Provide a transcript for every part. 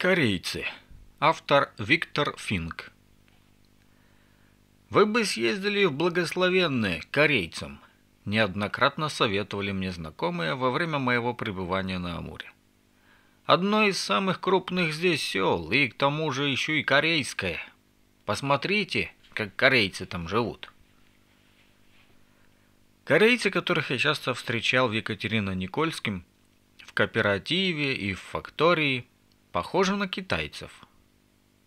Корейцы. Автор Виктор Финк. Вы бы съездили в благословенные корейцам, неоднократно советовали мне знакомые во время моего пребывания на Амуре. Одно из самых крупных здесь сел, и к тому же еще и корейское. Посмотрите, как корейцы там живут. Корейцы, которых я часто встречал в Екатерино-Никольском, в кооперативе и в фактории, похожа на китайцев.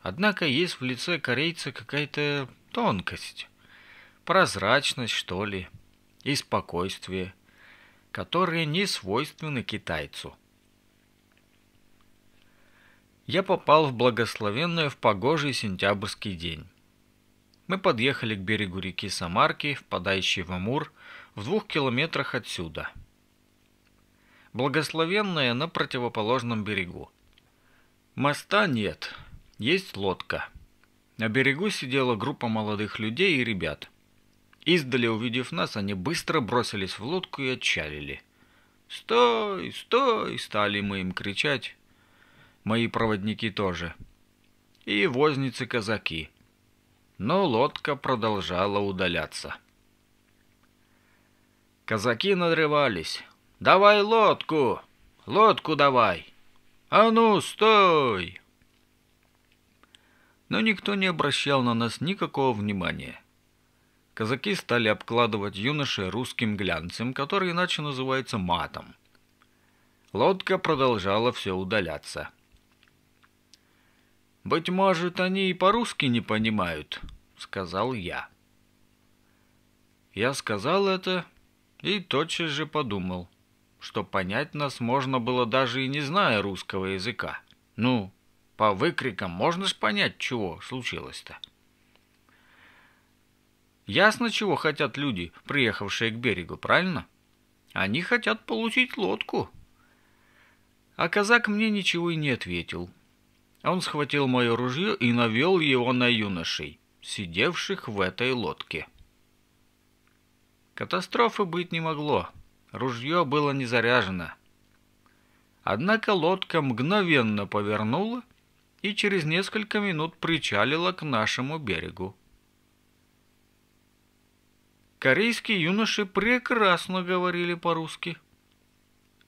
Однако есть в лице корейца какая-то тонкость, прозрачность, что ли, и спокойствие, которые не свойственны китайцу. Я попал в благословенное в погожий сентябрьский день. Мы подъехали к берегу реки Самарки, впадающей в Амур, в двух километрах отсюда. Благословенное на противоположном берегу. Моста нет, есть лодка. На берегу сидела группа молодых людей и ребят. Издали, увидев нас, они быстро бросились в лодку и отчалили. «Стой! Стой!» — стали мы им кричать. Мои проводники тоже. И возницы-казаки. Но лодка продолжала удаляться. Казаки надрывались. «Давай лодку! Лодку давай!» «А ну, стой!» Но никто не обращал на нас никакого внимания. Казаки стали обкладывать юноши русским глянцем, который иначе называется матом. Лодка продолжала все удаляться. «Быть может, они и по-русски не понимают», — сказал я. Я сказал это и тотчас же подумал что понять нас можно было даже и не зная русского языка. Ну, по выкрикам можно ж понять, чего случилось-то. Ясно, чего хотят люди, приехавшие к берегу, правильно? Они хотят получить лодку. А казак мне ничего и не ответил. Он схватил мое ружье и навел его на юношей, сидевших в этой лодке. Катастрофы быть не могло. Ружье было не заряжено. Однако лодка мгновенно повернула и через несколько минут причалила к нашему берегу. Корейские юноши прекрасно говорили по-русски.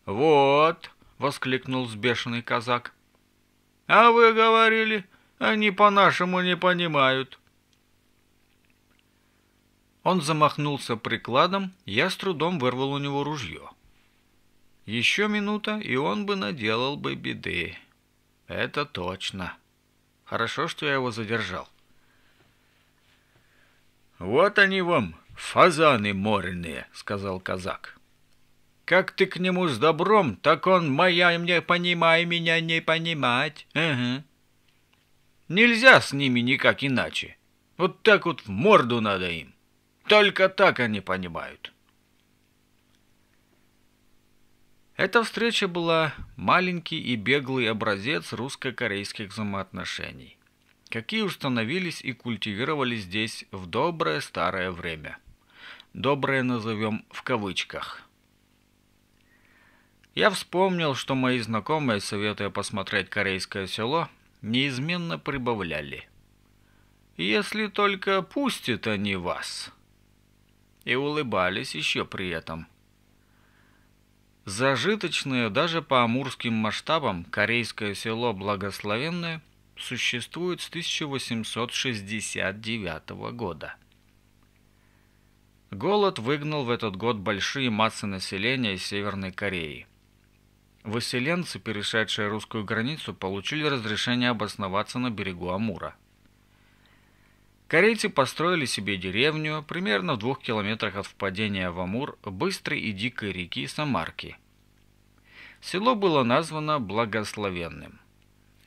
«Вот!» — воскликнул сбешенный казак. «А вы говорили, они по-нашему не понимают». Он замахнулся прикладом, я с трудом вырвал у него ружье. Еще минута, и он бы наделал бы беды. Это точно. Хорошо, что я его задержал. «Вот они вам, фазаны моренные», — сказал казак. «Как ты к нему с добром, так он моя мне понимай меня не понимать». Угу. «Нельзя с ними никак иначе. Вот так вот в морду надо им». Только так они понимают. Эта встреча была маленький и беглый образец русско-корейских взаимоотношений, какие установились и культивировались здесь в доброе старое время. Доброе назовем в кавычках. Я вспомнил, что мои знакомые, советуя посмотреть корейское село, неизменно прибавляли. «Если только пустят они вас» и улыбались еще при этом. Зажиточное даже по амурским масштабам корейское село Благословенное существует с 1869 года. Голод выгнал в этот год большие массы населения из Северной Кореи. Выселенцы, перешедшие русскую границу, получили разрешение обосноваться на берегу Амура – Корейцы построили себе деревню примерно в двух километрах от впадения в Амур быстрой и дикой реки Самарки. Село было названо Благословенным.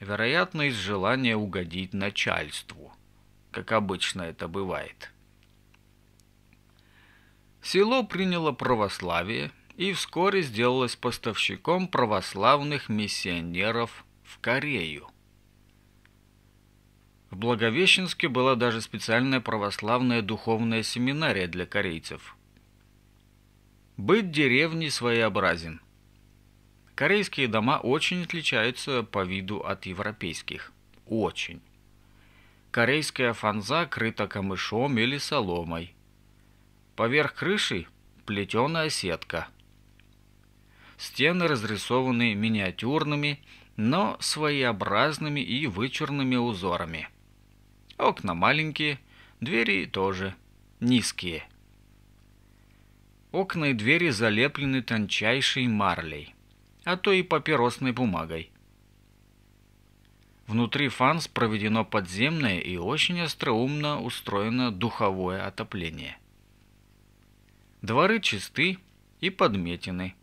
Вероятно, из желания угодить начальству, как обычно это бывает. Село приняло православие и вскоре сделалось поставщиком православных миссионеров в Корею. В Благовещенске была даже специальная православная духовная семинария для корейцев. Быт деревни своеобразен. Корейские дома очень отличаются по виду от европейских. Очень. Корейская фанза крыта камышом или соломой. Поверх крыши плетеная сетка. Стены разрисованы миниатюрными, но своеобразными и вычурными узорами – Окна маленькие, двери тоже низкие. Окна и двери залеплены тончайшей марлей, а то и папиросной бумагой. Внутри фанс проведено подземное и очень остроумно устроено духовое отопление. Дворы чисты и подметены.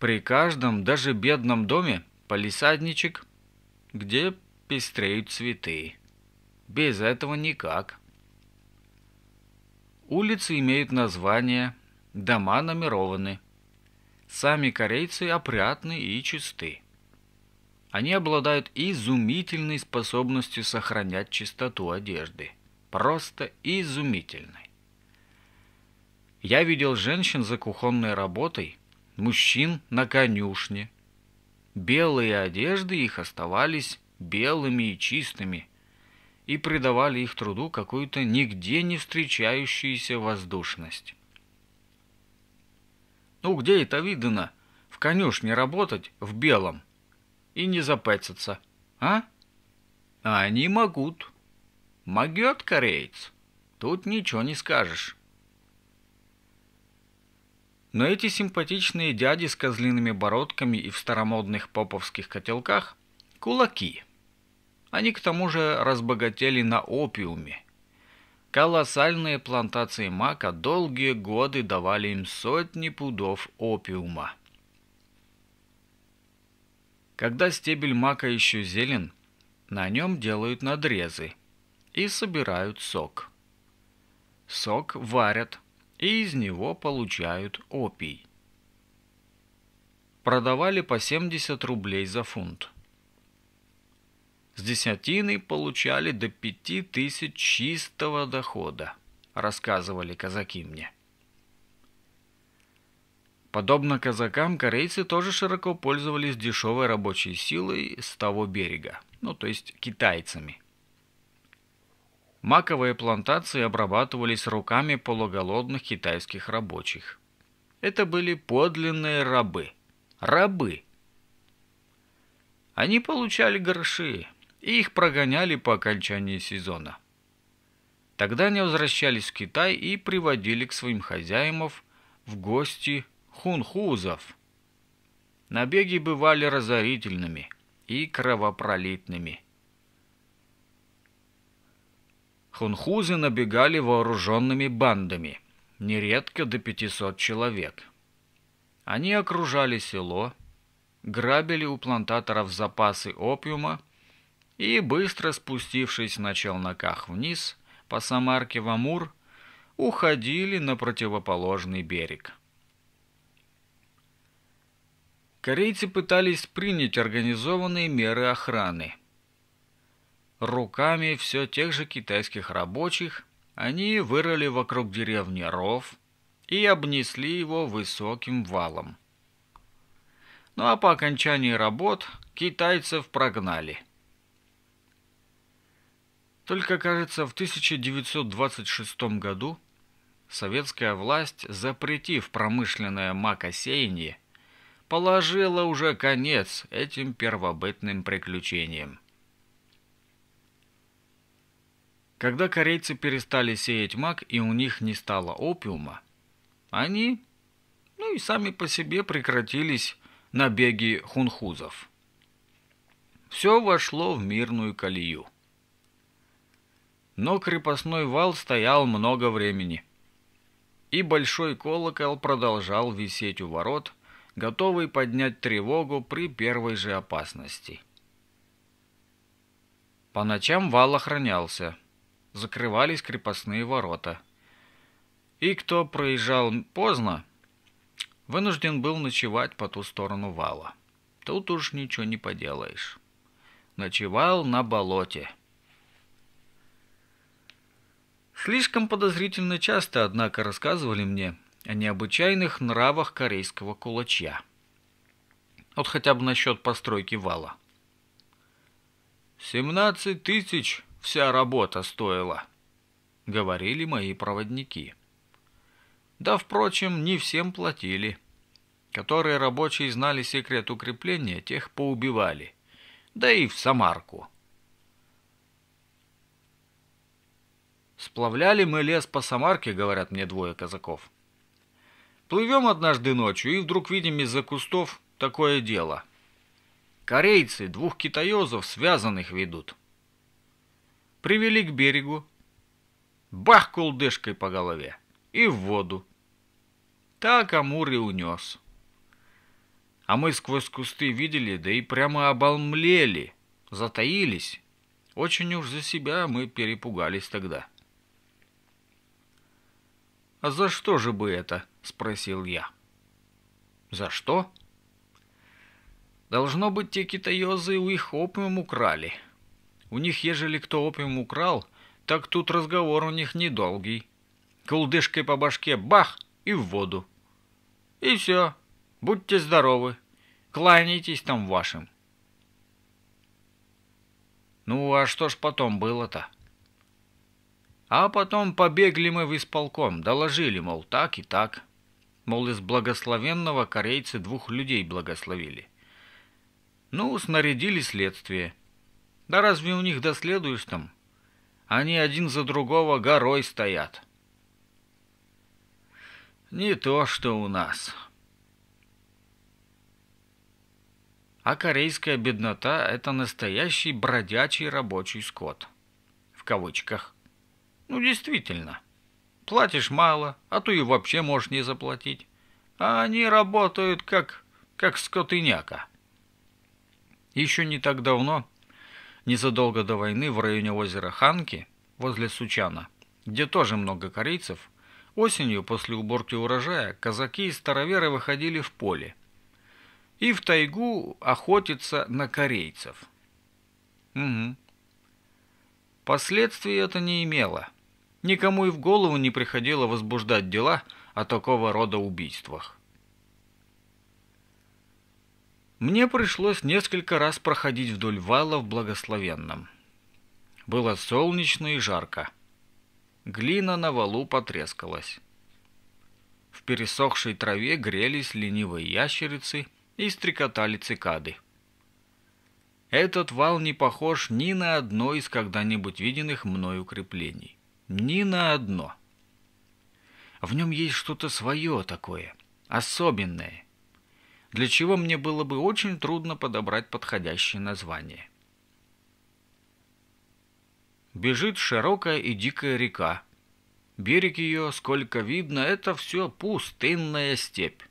При каждом, даже бедном доме, палисадничек, где пестреют цветы. Без этого никак. Улицы имеют название, дома номерованы. Сами корейцы опрятны и чисты. Они обладают изумительной способностью сохранять чистоту одежды. Просто изумительной. Я видел женщин за кухонной работой, мужчин на конюшне. Белые одежды их оставались белыми и чистыми, и придавали их труду какую-то нигде не встречающуюся воздушность. Ну где это видно? В конюшне работать в белом и не запецаться, а? А они могут. Могет кореец. Тут ничего не скажешь. Но эти симпатичные дяди с козлиными бородками и в старомодных поповских котелках – кулаки – они к тому же разбогатели на опиуме. Колоссальные плантации мака долгие годы давали им сотни пудов опиума. Когда стебель мака еще зелен, на нем делают надрезы и собирают сок. Сок варят и из него получают опий. Продавали по 70 рублей за фунт. С десятины получали до пяти тысяч чистого дохода, рассказывали казаки мне. Подобно казакам, корейцы тоже широко пользовались дешевой рабочей силой с того берега, ну то есть китайцами. Маковые плантации обрабатывались руками полуголодных китайских рабочих. Это были подлинные рабы. Рабы. Они получали гроши и их прогоняли по окончании сезона. Тогда они возвращались в Китай и приводили к своим хозяимов в гости хунхузов. Набеги бывали разорительными и кровопролитными. Хунхузы набегали вооруженными бандами, нередко до 500 человек. Они окружали село, грабили у плантаторов запасы опиума и, быстро спустившись сначала на Ках вниз, по Самарке в Амур, уходили на противоположный берег. Корейцы пытались принять организованные меры охраны. Руками все тех же китайских рабочих они вырыли вокруг деревни ров и обнесли его высоким валом. Ну а по окончании работ китайцев прогнали – только, кажется, в 1926 году советская власть, запретив промышленное макосеяние, положила уже конец этим первобытным приключениям. Когда корейцы перестали сеять мак и у них не стало опиума, они, ну и сами по себе прекратились набеги хунхузов. Все вошло в мирную колею но крепостной вал стоял много времени. И большой колокол продолжал висеть у ворот, готовый поднять тревогу при первой же опасности. По ночам вал охранялся, закрывались крепостные ворота. И кто проезжал поздно, вынужден был ночевать по ту сторону вала. Тут уж ничего не поделаешь. Ночевал на болоте. Слишком подозрительно часто, однако, рассказывали мне о необычайных нравах корейского кулачья. Вот хотя бы насчет постройки вала. «Семнадцать тысяч вся работа стоила», — говорили мои проводники. Да, впрочем, не всем платили. Которые рабочие знали секрет укрепления, тех поубивали. Да и в Самарку. Сплавляли мы лес по Самарке, говорят мне двое казаков. Плывем однажды ночью и вдруг видим из-за кустов такое дело. Корейцы двух китаёзов связанных ведут. Привели к берегу. Бах кулдышкой по голове. И в воду. Так Амур и унес. А мы сквозь кусты видели, да и прямо обомлели, затаились. Очень уж за себя мы перепугались тогда. «А за что же бы это?» – спросил я. «За что?» «Должно быть, те китаёзы у их опиум украли. У них, ежели кто опиум украл, так тут разговор у них недолгий. Кулдышкой по башке бах и в воду. И все. Будьте здоровы. Кланяйтесь там вашим». «Ну, а что ж потом было-то?» А потом побегли мы в исполком, доложили, мол, так и так. Мол, из благословенного корейцы двух людей благословили. Ну, снарядили следствие. Да разве у них доследуешь там? Они один за другого горой стоят. Не то, что у нас. А корейская беднота – это настоящий бродячий рабочий скот. В кавычках. Ну, действительно, платишь мало, а то и вообще можешь не заплатить. А они работают как, как скотыняка. Еще не так давно, незадолго до войны, в районе озера Ханки, возле Сучана, где тоже много корейцев, осенью после уборки урожая казаки и староверы выходили в поле и в тайгу охотиться на корейцев. Угу. Последствий это не имело – Никому и в голову не приходило возбуждать дела о такого рода убийствах. Мне пришлось несколько раз проходить вдоль вала в Благословенном. Было солнечно и жарко. Глина на валу потрескалась. В пересохшей траве грелись ленивые ящерицы и стрекотали цикады. Этот вал не похож ни на одно из когда-нибудь виденных мной укреплений. Ни на одно. В нем есть что-то свое такое, особенное, для чего мне было бы очень трудно подобрать подходящее название. Бежит широкая и дикая река. Берег ее, сколько видно, это все пустынная степь,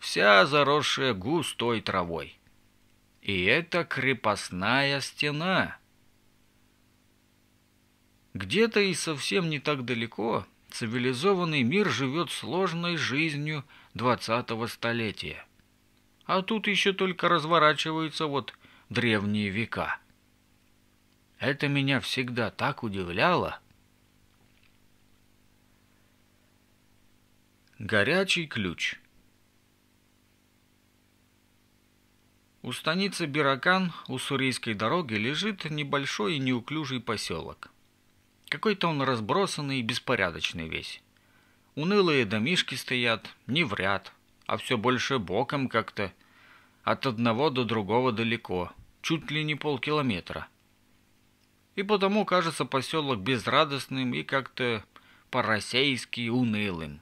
вся заросшая густой травой. И это крепостная стена — где-то и совсем не так далеко цивилизованный мир живет сложной жизнью 20-го столетия. А тут еще только разворачиваются вот древние века. Это меня всегда так удивляло. Горячий ключ У станицы Биракан у Сурейской дороги лежит небольшой и неуклюжий поселок. Какой-то он разбросанный и беспорядочный весь. Унылые домишки стоят, не в ряд, а все больше боком как-то. От одного до другого далеко, чуть ли не полкилометра. И потому кажется поселок безрадостным и как-то по-российски унылым.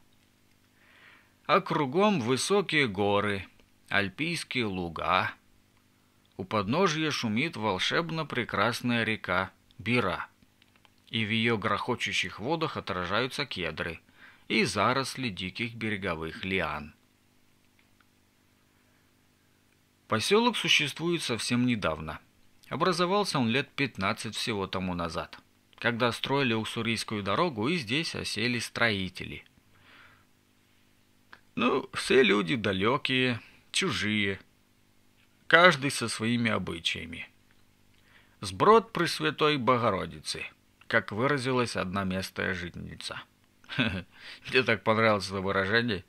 А кругом высокие горы, альпийские луга. У подножья шумит волшебно прекрасная река Бира и в ее грохочущих водах отражаются кедры и заросли диких береговых лиан. Поселок существует совсем недавно. Образовался он лет 15 всего тому назад, когда строили Уссурийскую дорогу и здесь осели строители. Ну, все люди далекие, чужие, каждый со своими обычаями. Сброд Пресвятой Богородицы – как выразилась одна местная жительница. Мне так понравилось это выражение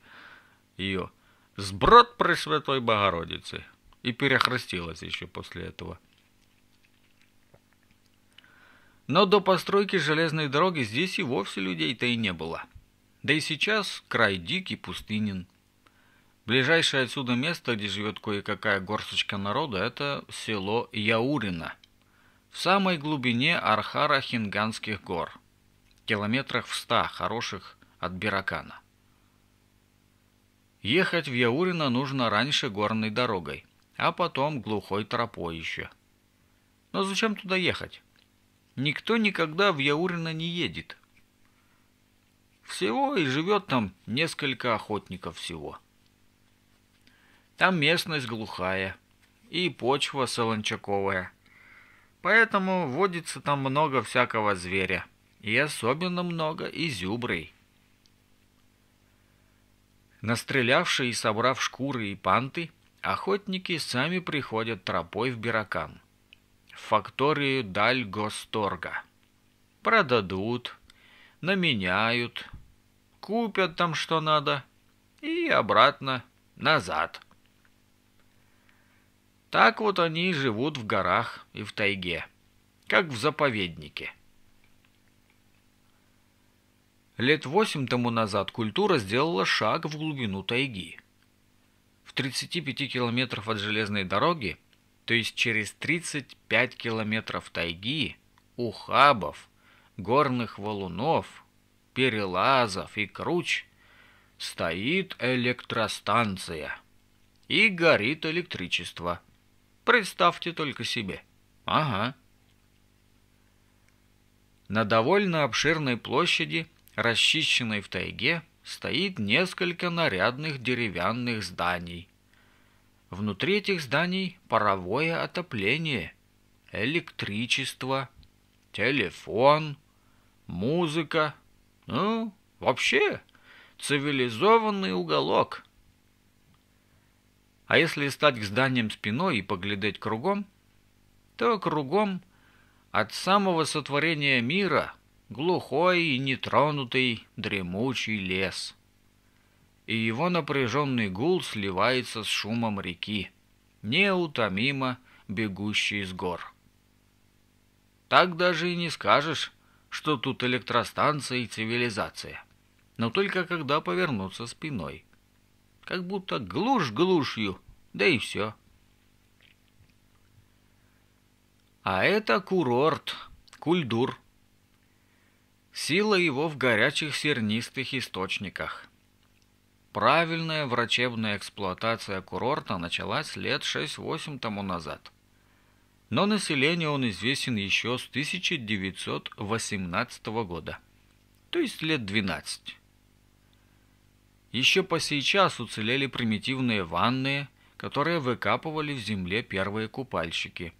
ее «Сброд Пресвятой Богородицы» и перехрестилась еще после этого. Но до постройки железной дороги здесь и вовсе людей-то и не было. Да и сейчас край дикий, пустынен. Ближайшее отсюда место, где живет кое-какая горсточка народа, это село Яурина в самой глубине Архара-Хинганских гор, километрах в ста хороших от Биракана. Ехать в Яурино нужно раньше горной дорогой, а потом глухой тропой еще. Но зачем туда ехать? Никто никогда в Яурино не едет. Всего и живет там несколько охотников всего. Там местность глухая и почва солончаковая – Поэтому водится там много всякого зверя. И особенно много изюброй. Настрелявшие и собрав шкуры и панты, охотники сами приходят тропой в Биракан. В факторию Дальгосторга. Продадут, наменяют, купят там что надо и обратно назад. Так вот они и живут в горах и в тайге, как в заповеднике. Лет восемь тому назад культура сделала шаг в глубину тайги. В 35 километров от железной дороги, то есть через 35 километров тайги, ухабов, горных валунов, перелазов и круч, стоит электростанция и горит электричество – Представьте только себе. Ага. На довольно обширной площади, расчищенной в тайге, стоит несколько нарядных деревянных зданий. Внутри этих зданий паровое отопление, электричество, телефон, музыка. Ну, вообще, цивилизованный уголок – а если стать к зданиям спиной и поглядеть кругом, то кругом от самого сотворения мира глухой и нетронутый дремучий лес. И его напряженный гул сливается с шумом реки, неутомимо бегущей с гор. Так даже и не скажешь, что тут электростанция и цивилизация, но только когда повернуться спиной – как будто глушь глушью, да и все. А это курорт, кульдур. Сила его в горячих сернистых источниках. Правильная врачебная эксплуатация курорта началась лет 6-8 тому назад. Но население он известен еще с 1918 года, то есть лет 12. Еще по сей час уцелели примитивные ванны, которые выкапывали в земле первые купальщики.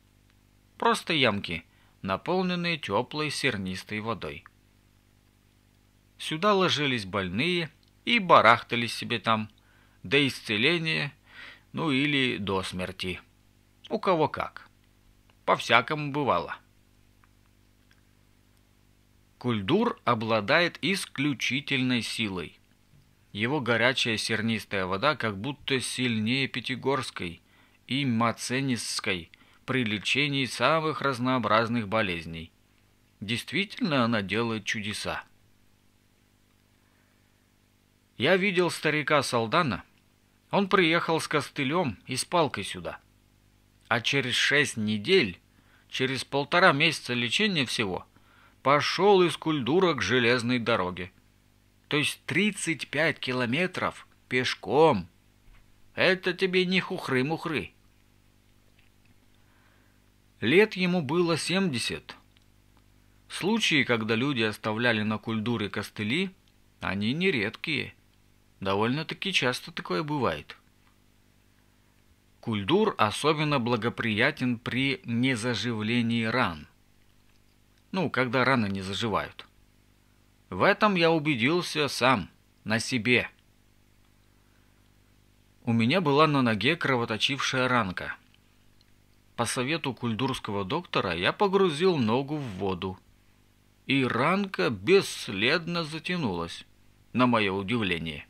Просто ямки, наполненные теплой сернистой водой. Сюда ложились больные и барахтались себе там до исцеления, ну или до смерти. У кого как. По-всякому бывало. Кульдур обладает исключительной силой. Его горячая сернистая вода как будто сильнее пятигорской и маценисской при лечении самых разнообразных болезней. Действительно, она делает чудеса. Я видел старика Салдана. Он приехал с костылем и с палкой сюда. А через шесть недель, через полтора месяца лечения всего, пошел из Кульдура к железной дороге то есть 35 километров пешком. Это тебе не хухры-мухры. Лет ему было 70. Случаи, когда люди оставляли на кульдуре костыли, они нередкие. Довольно-таки часто такое бывает. Кульдур особенно благоприятен при незаживлении ран. Ну, когда раны не заживают. В этом я убедился сам, на себе. У меня была на ноге кровоточившая ранка. По совету кульдурского доктора я погрузил ногу в воду. И ранка бесследно затянулась, на мое удивление.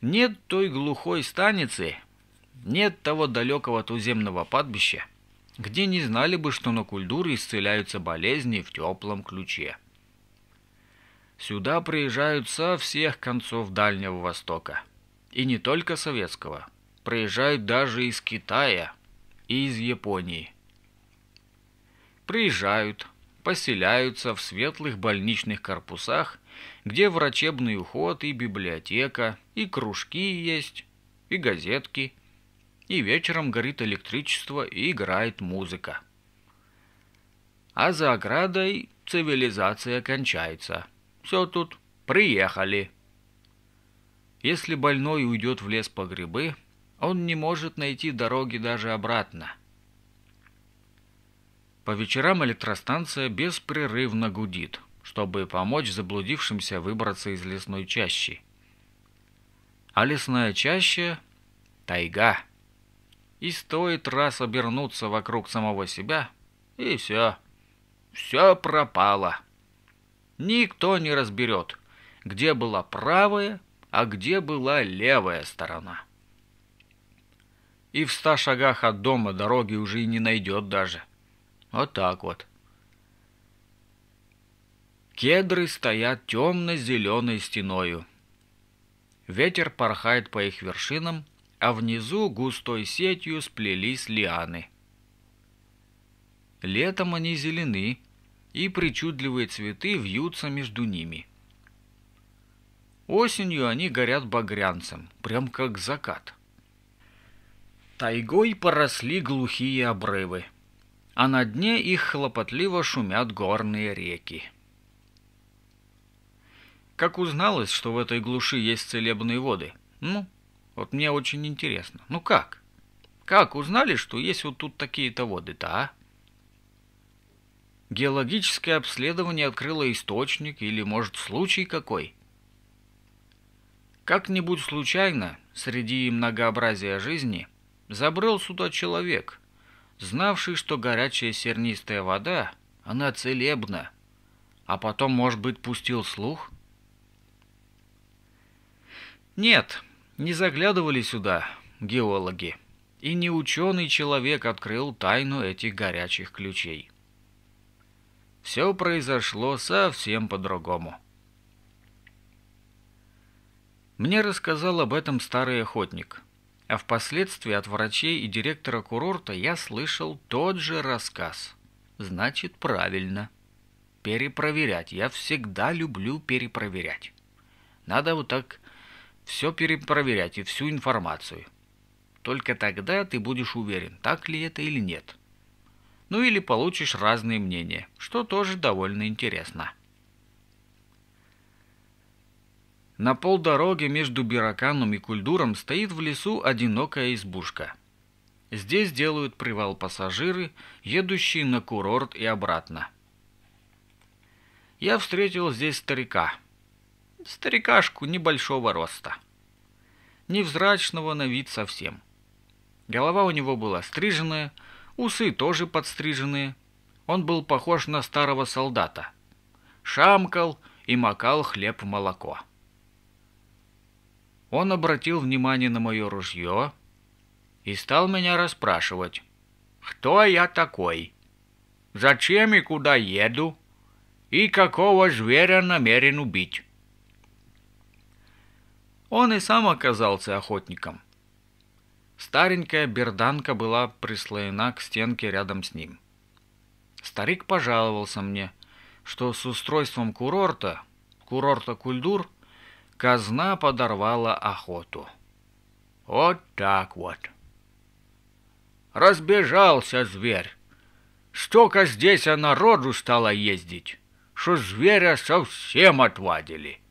Нет той глухой станицы, нет того далекого туземного падбища, где не знали бы, что на культуре исцеляются болезни в теплом ключе. Сюда приезжают со всех концов Дальнего Востока. И не только советского. Приезжают даже из Китая и из Японии. Приезжают, поселяются в светлых больничных корпусах, где врачебный уход и библиотека, и кружки есть, и газетки – и вечером горит электричество и играет музыка. А за оградой цивилизация кончается. Все тут, приехали. Если больной уйдет в лес по грибы, он не может найти дороги даже обратно. По вечерам электростанция беспрерывно гудит, чтобы помочь заблудившимся выбраться из лесной чащи. А лесная чаща – тайга – и стоит раз обернуться вокруг самого себя, и все. Все пропало. Никто не разберет, где была правая, а где была левая сторона. И в ста шагах от дома дороги уже и не найдет даже. Вот так вот. Кедры стоят темно-зеленой стеною. Ветер порхает по их вершинам – а внизу густой сетью сплелись лианы. Летом они зелены, и причудливые цветы вьются между ними. Осенью они горят багрянцем, прям как закат. Тайгой поросли глухие обрывы, а на дне их хлопотливо шумят горные реки. Как узналось, что в этой глуши есть целебные воды? Ну, вот мне очень интересно. Ну как? Как узнали, что есть вот тут такие-то воды-то, а? Геологическое обследование открыло источник или, может, случай какой? Как-нибудь случайно, среди многообразия жизни, забрел сюда человек, знавший, что горячая сернистая вода, она целебна, а потом, может быть, пустил слух? Нет, не заглядывали сюда геологи, и не ученый человек открыл тайну этих горячих ключей. Все произошло совсем по-другому. Мне рассказал об этом старый охотник, а впоследствии от врачей и директора курорта я слышал тот же рассказ. Значит, правильно. Перепроверять. Я всегда люблю перепроверять. Надо вот так все перепроверять и всю информацию. Только тогда ты будешь уверен, так ли это или нет. Ну или получишь разные мнения, что тоже довольно интересно. На полдороге между Бираканом и Кульдуром стоит в лесу одинокая избушка. Здесь делают привал пассажиры, едущие на курорт и обратно. Я встретил здесь старика – старикашку небольшого роста. Невзрачного на вид совсем. Голова у него была стриженная, усы тоже подстриженные. Он был похож на старого солдата. Шамкал и макал хлеб в молоко. Он обратил внимание на мое ружье и стал меня расспрашивать, кто я такой, зачем и куда еду, и какого зверя намерен убить. Он и сам оказался охотником. Старенькая берданка была прислоена к стенке рядом с ним. Старик пожаловался мне, что с устройством курорта, курорта Кульдур, казна подорвала охоту. Вот так вот. Разбежался зверь. Столько здесь а народу стало ездить, что зверя совсем отвадили. —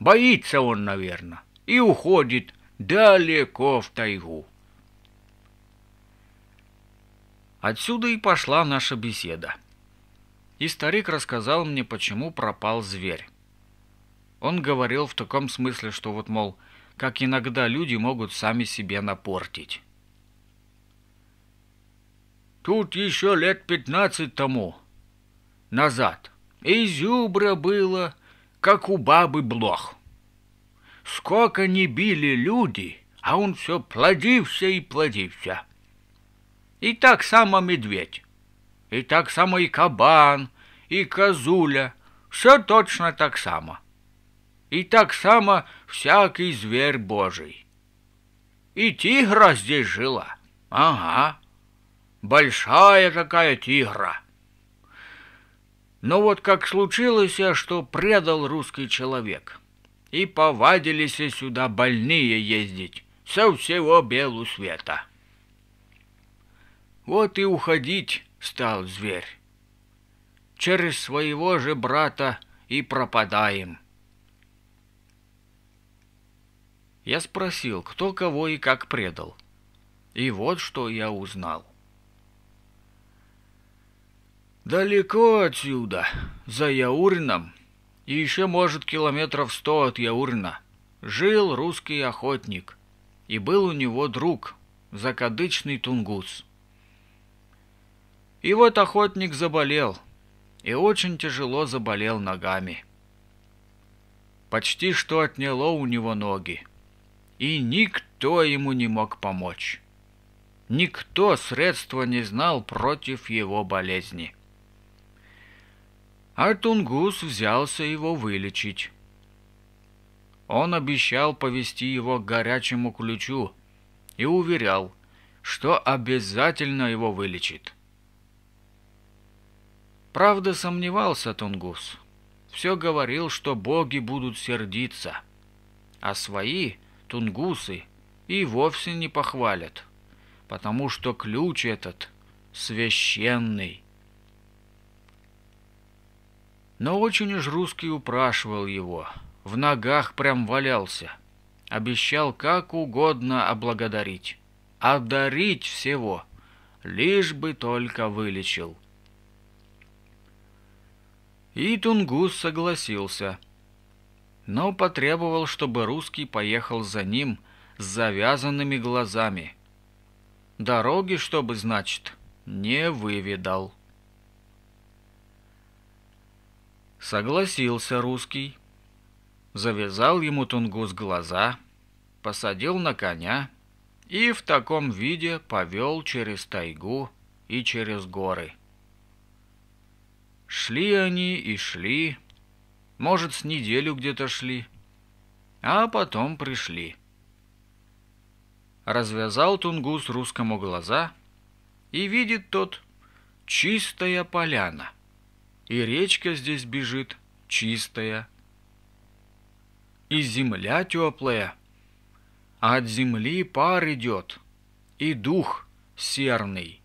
Боится он, наверное, и уходит далеко в тайгу. Отсюда и пошла наша беседа. И старик рассказал мне, почему пропал зверь. Он говорил в таком смысле, что вот, мол, как иногда люди могут сами себе напортить. Тут еще лет пятнадцать тому назад изюбра было, как у бабы Блох. Сколько не били люди, а он все плодився и плодився. И так само медведь, и так само и кабан, и козуля, все точно так само. И так само всякий зверь божий. И тигра здесь жила, ага, большая такая тигра. Но вот как случилось, а что предал русский человек. И повадились сюда больные ездить со всего белу света. Вот и уходить стал зверь. Через своего же брата и пропадаем. Я спросил, кто кого и как предал. И вот что я узнал. Далеко отсюда, за Яурином, и еще, может, километров сто от Яурина жил русский охотник, и был у него друг, закадычный тунгус. И вот охотник заболел, и очень тяжело заболел ногами. Почти что отняло у него ноги, и никто ему не мог помочь. Никто средства не знал против его болезни. Артунгус взялся его вылечить. Он обещал повести его к горячему ключу и уверял, что обязательно его вылечит. Правда, сомневался Тунгус. Все говорил, что боги будут сердиться, а свои, тунгусы, и вовсе не похвалят, потому что ключ этот священный. Но очень уж русский упрашивал его, в ногах прям валялся. Обещал как угодно облагодарить. Одарить всего, лишь бы только вылечил. И Тунгус согласился, но потребовал, чтобы русский поехал за ним с завязанными глазами. Дороги, чтобы, значит, не выведал. Согласился русский. Завязал ему тунгус глаза, посадил на коня и в таком виде повел через тайгу и через горы. Шли они и шли, может, с неделю где-то шли, а потом пришли. Развязал Тунгус русскому глаза, и видит тот чистая поляна — и речка здесь бежит чистая, и земля теплая, а от земли пар идет, и дух серный,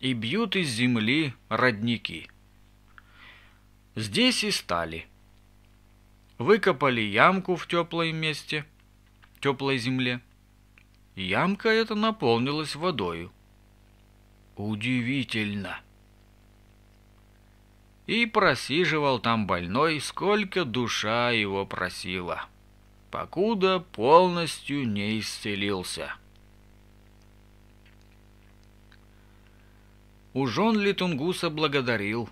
и бьют из земли родники. Здесь и стали. Выкопали ямку в теплой месте, теплой земле. Ямка эта наполнилась водою. Удивительно! и просиживал там больной, сколько душа его просила, покуда полностью не исцелился. Уж он ли Тунгуса благодарил?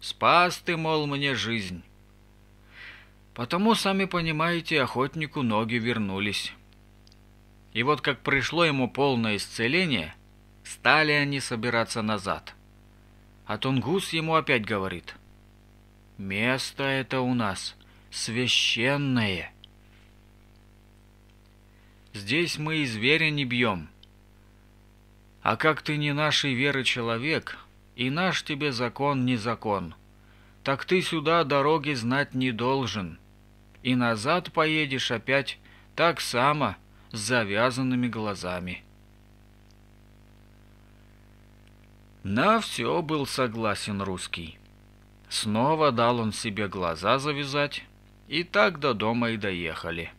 Спас ты, мол, мне жизнь. Потому, сами понимаете, охотнику ноги вернулись. И вот как пришло ему полное исцеление, стали они собираться назад – а Тунгус ему опять говорит. «Место это у нас священное». Здесь мы и зверя не бьем. А как ты не нашей веры человек, и наш тебе закон не закон, так ты сюда дороги знать не должен. И назад поедешь опять так само, с завязанными глазами». На все был согласен русский. Снова дал он себе глаза завязать, и так до дома и доехали.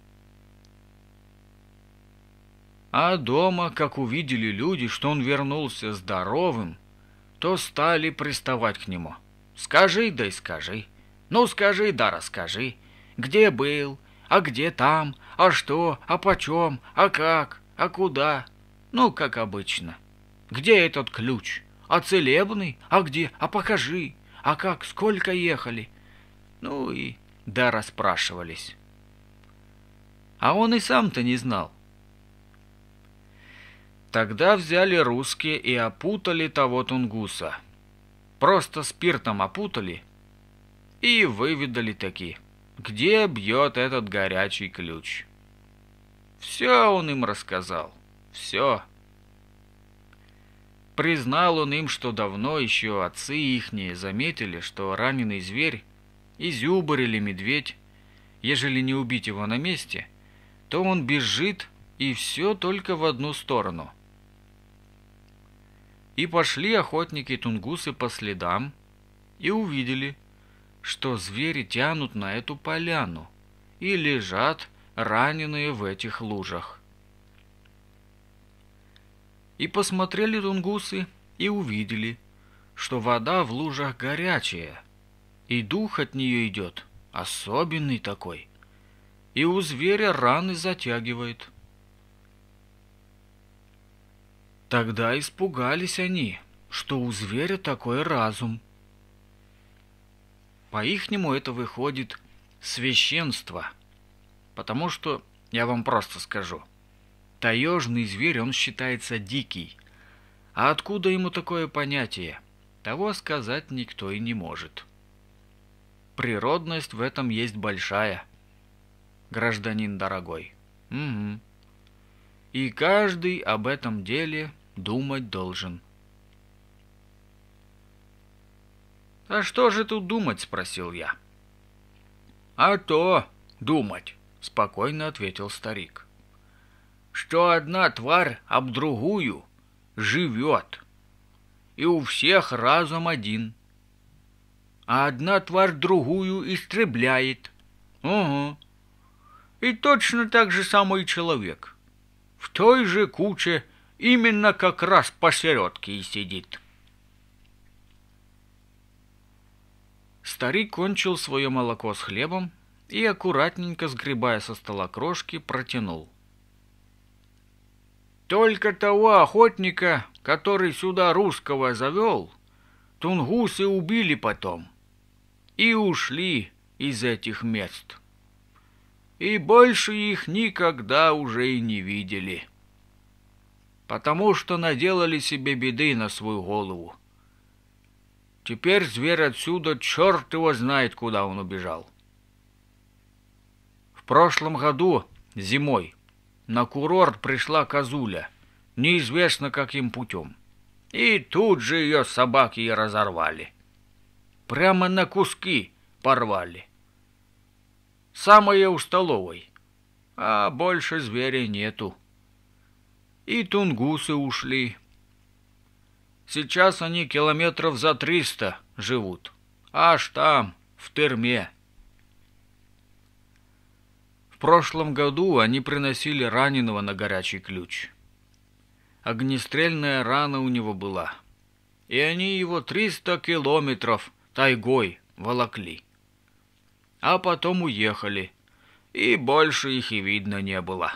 А дома, как увидели люди, что он вернулся здоровым, то стали приставать к нему. «Скажи, да и скажи. Ну, скажи, да расскажи. Где был? А где там? А что? А почем? А как? А куда?» Ну, как обычно. «Где этот ключ? А целебный? А где? А покажи. А как? Сколько ехали? Ну и да расспрашивались. А он и сам-то не знал. Тогда взяли русские и опутали того тунгуса. Просто спиртом опутали и выведали таки, где бьет этот горячий ключ. Все он им рассказал, все. Признал он им, что давно еще отцы ихние заметили, что раненый зверь, изюбр или медведь, ежели не убить его на месте, то он бежит, и все только в одну сторону. И пошли охотники-тунгусы по следам, и увидели, что звери тянут на эту поляну и лежат раненые в этих лужах. И посмотрели тунгусы и увидели, что вода в лужах горячая, и дух от нее идет, особенный такой, и у зверя раны затягивает. Тогда испугались они, что у зверя такой разум. По-ихнему это выходит священство, потому что, я вам просто скажу – таежный зверь, он считается дикий. А откуда ему такое понятие? Того сказать никто и не может. Природность в этом есть большая. Гражданин дорогой. Угу. И каждый об этом деле думать должен. «А что же тут думать?» – спросил я. «А то думать», – спокойно ответил старик что одна тварь об другую живет, и у всех разум один. А одна тварь другую истребляет. Угу. И точно так же самый человек. В той же куче именно как раз посередке и сидит. Старик кончил свое молоко с хлебом и, аккуратненько сгребая со стола крошки, протянул. Только того охотника, который сюда русского завел, тунгусы убили потом и ушли из этих мест. И больше их никогда уже и не видели, потому что наделали себе беды на свою голову. Теперь зверь отсюда, черт его знает, куда он убежал. В прошлом году, зимой, на курорт пришла козуля, неизвестно каким путем. И тут же ее собаки и разорвали. Прямо на куски порвали. Самое у столовой, а больше зверя нету. И тунгусы ушли. Сейчас они километров за триста живут. Аж там, в тырме прошлом году они приносили раненого на горячий ключ. Огнестрельная рана у него была. И они его 300 километров тайгой волокли. А потом уехали, и больше их и видно не было.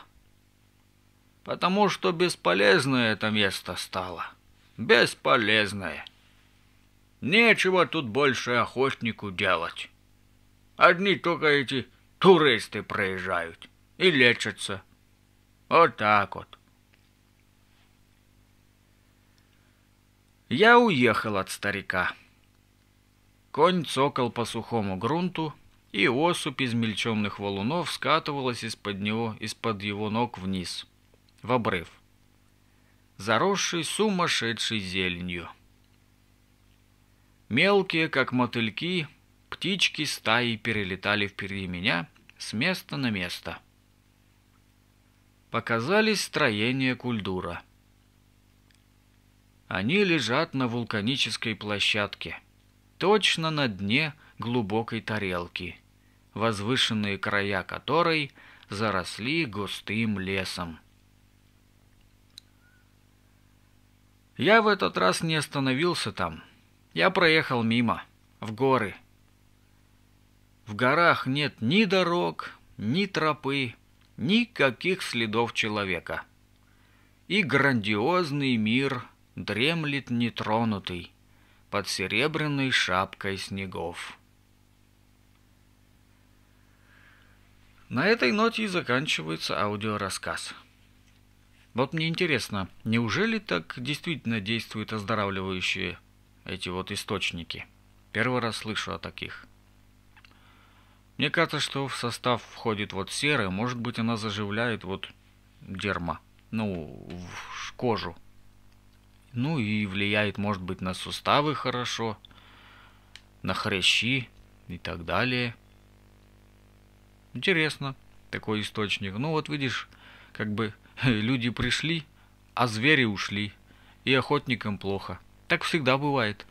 Потому что бесполезное это место стало. Бесполезное. Нечего тут больше охотнику делать. Одни только эти туристи приїжджають і лечаться. Отак от, от. Я уехал от старика. Конь цокал по сухому грунту, и осыпь измельченных валунов скатывалась из-под него, из-под его ног вниз, в обрыв, заросший сумасшедшей зеленью. Мелкие, как мотыльки, Птички стаи перелетали впереди меня с места на место. Показались строения кульдура. Они лежат на вулканической площадке, точно на дне глубокой тарелки, возвышенные края которой заросли густым лесом. Я в этот раз не остановился там. Я проехал мимо, в горы, в горах нет ни дорог, ни тропы, никаких следов человека. И грандиозный мир дремлет нетронутый под серебряной шапкой снегов. На этой ноте и заканчивается аудиорассказ. Вот мне интересно, неужели так действительно действуют оздоравливающие эти вот источники? Первый раз слышу о таких. Мне кажется, что в состав входит вот серая, может быть она заживляет вот дерма, ну, в кожу. Ну и влияет, может быть, на суставы хорошо, на хрящи и так далее. Интересно, такой источник. Ну вот видишь, как бы люди пришли, а звери ушли, и охотникам плохо. Так всегда бывает.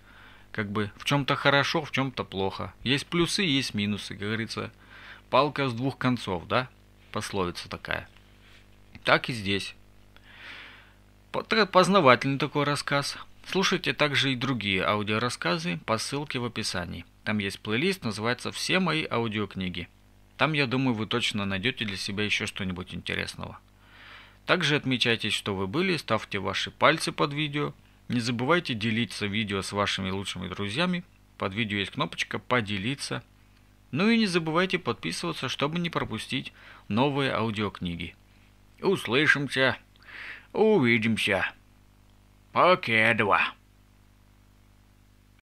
Как бы в чем-то хорошо, в чем-то плохо. Есть плюсы, есть минусы, как говорится. Палка с двух концов, да? Пословица такая. Так и здесь. Познавательный такой рассказ. Слушайте также и другие аудиорассказы по ссылке в описании. Там есть плейлист, называется «Все мои аудиокниги». Там, я думаю, вы точно найдете для себя еще что-нибудь интересного. Также отмечайте, что вы были, ставьте ваши пальцы под видео – не забывайте делиться видео с вашими лучшими друзьями. Под видео есть кнопочка «Поделиться». Ну и не забывайте подписываться, чтобы не пропустить новые аудиокниги. Услышимся. Увидимся. Покедова.